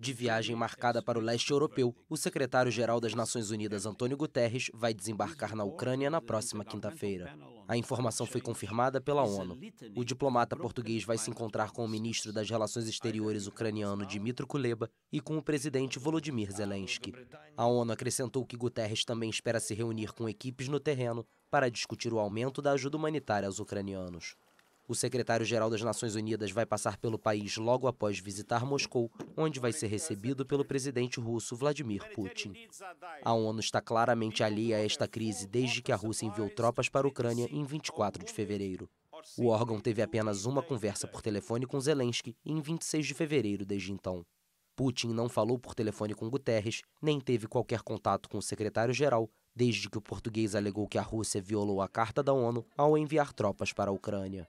De viagem marcada para o leste europeu, o secretário-geral das Nações Unidas, Antônio Guterres, vai desembarcar na Ucrânia na próxima quinta-feira. A informação foi confirmada pela ONU. O diplomata português vai se encontrar com o ministro das Relações Exteriores ucraniano, Dmitry Kuleba, e com o presidente Volodymyr Zelensky. A ONU acrescentou que Guterres também espera se reunir com equipes no terreno para discutir o aumento da ajuda humanitária aos ucranianos. O secretário-geral das Nações Unidas vai passar pelo país logo após visitar Moscou, onde vai ser recebido pelo presidente russo Vladimir Putin. A ONU está claramente alheia a esta crise desde que a Rússia enviou tropas para a Ucrânia em 24 de fevereiro. O órgão teve apenas uma conversa por telefone com Zelensky em 26 de fevereiro desde então. Putin não falou por telefone com Guterres, nem teve qualquer contato com o secretário-geral, desde que o português alegou que a Rússia violou a Carta da ONU ao enviar tropas para a Ucrânia.